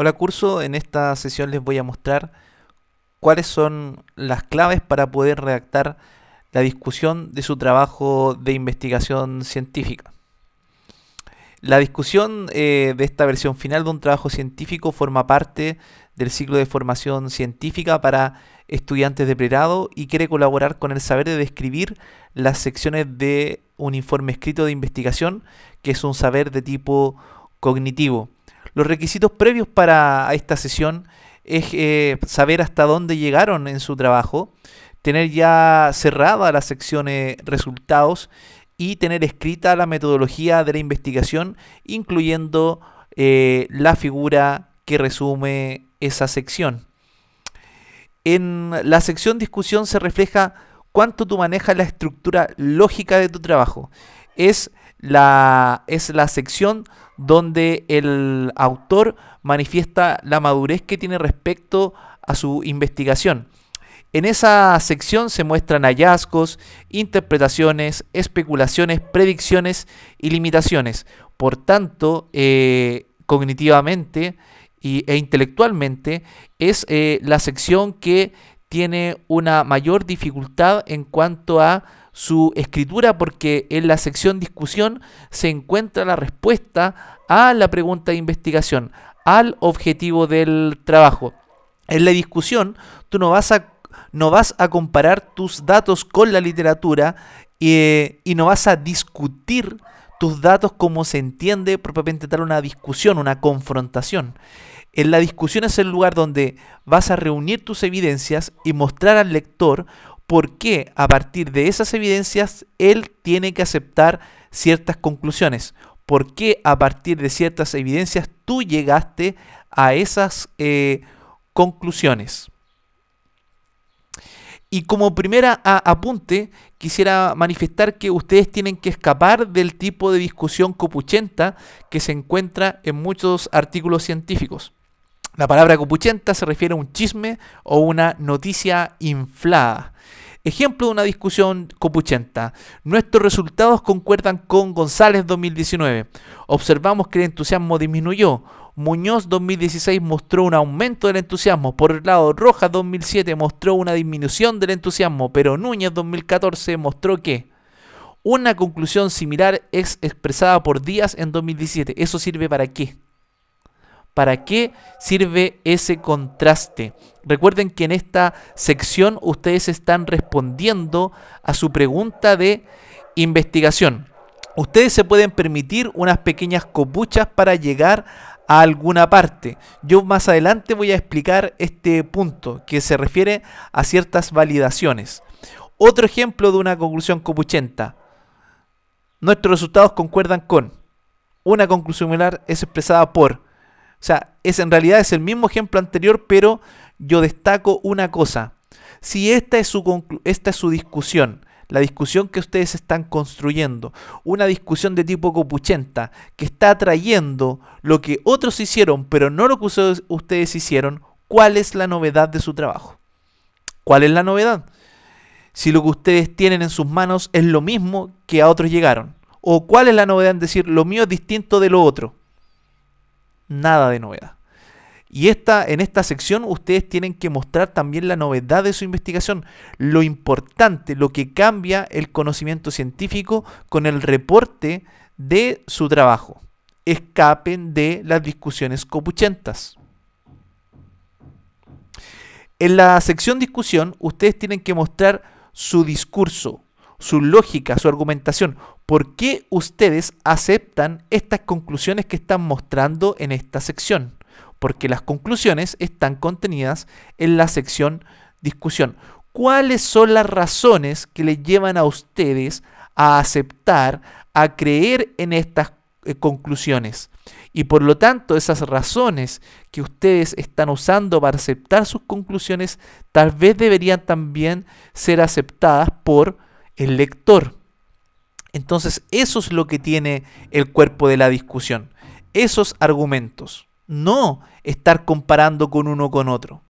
Hola curso, en esta sesión les voy a mostrar cuáles son las claves para poder redactar la discusión de su trabajo de investigación científica. La discusión eh, de esta versión final de un trabajo científico forma parte del ciclo de formación científica para estudiantes de pregrado y quiere colaborar con el saber de describir las secciones de un informe escrito de investigación, que es un saber de tipo cognitivo. Los requisitos previos para esta sesión es eh, saber hasta dónde llegaron en su trabajo, tener ya cerrada la sección resultados y tener escrita la metodología de la investigación, incluyendo eh, la figura que resume esa sección. En la sección discusión se refleja cuánto tú manejas la estructura lógica de tu trabajo. Es la, es la sección donde el autor manifiesta la madurez que tiene respecto a su investigación. En esa sección se muestran hallazgos, interpretaciones, especulaciones, predicciones y limitaciones. Por tanto, eh, cognitivamente e intelectualmente es eh, la sección que tiene una mayor dificultad en cuanto a su escritura porque en la sección discusión se encuentra la respuesta a la pregunta de investigación, al objetivo del trabajo. En la discusión tú no vas a, no vas a comparar tus datos con la literatura eh, y no vas a discutir tus datos como se entiende propiamente tal una discusión, una confrontación. En la discusión es el lugar donde vas a reunir tus evidencias y mostrar al lector ¿Por qué a partir de esas evidencias él tiene que aceptar ciertas conclusiones. ¿Por qué a partir de ciertas evidencias tú llegaste a esas eh, conclusiones? Y como primera apunte, quisiera manifestar que ustedes tienen que escapar del tipo de discusión copuchenta que se encuentra en muchos artículos científicos. La palabra copuchenta se refiere a un chisme o una noticia inflada. Ejemplo de una discusión copuchenta. Nuestros resultados concuerdan con González 2019. Observamos que el entusiasmo disminuyó. Muñoz 2016 mostró un aumento del entusiasmo. Por el lado, Rojas 2007 mostró una disminución del entusiasmo, pero Núñez 2014 mostró que una conclusión similar es expresada por Díaz en 2017. ¿Eso sirve para qué? ¿Para qué sirve ese contraste? Recuerden que en esta sección ustedes están respondiendo a su pregunta de investigación. Ustedes se pueden permitir unas pequeñas copuchas para llegar a alguna parte. Yo más adelante voy a explicar este punto que se refiere a ciertas validaciones. Otro ejemplo de una conclusión copuchenta. Nuestros resultados concuerdan con. Una conclusión similar es expresada por o sea, es en realidad es el mismo ejemplo anterior, pero yo destaco una cosa. Si esta es su, esta es su discusión, la discusión que ustedes están construyendo, una discusión de tipo copuchenta, que está trayendo lo que otros hicieron, pero no lo que ustedes hicieron, ¿cuál es la novedad de su trabajo? ¿Cuál es la novedad? Si lo que ustedes tienen en sus manos es lo mismo que a otros llegaron. ¿O cuál es la novedad en decir lo mío es distinto de lo otro? nada de novedad. Y esta, en esta sección ustedes tienen que mostrar también la novedad de su investigación, lo importante, lo que cambia el conocimiento científico con el reporte de su trabajo. Escapen de las discusiones copuchentas. En la sección discusión, ustedes tienen que mostrar su discurso, su lógica, su argumentación. ¿Por qué ustedes aceptan estas conclusiones que están mostrando en esta sección? Porque las conclusiones están contenidas en la sección discusión. ¿Cuáles son las razones que les llevan a ustedes a aceptar, a creer en estas eh, conclusiones? Y por lo tanto, esas razones que ustedes están usando para aceptar sus conclusiones tal vez deberían también ser aceptadas por el lector. Entonces eso es lo que tiene el cuerpo de la discusión, esos argumentos, no estar comparando con uno con otro.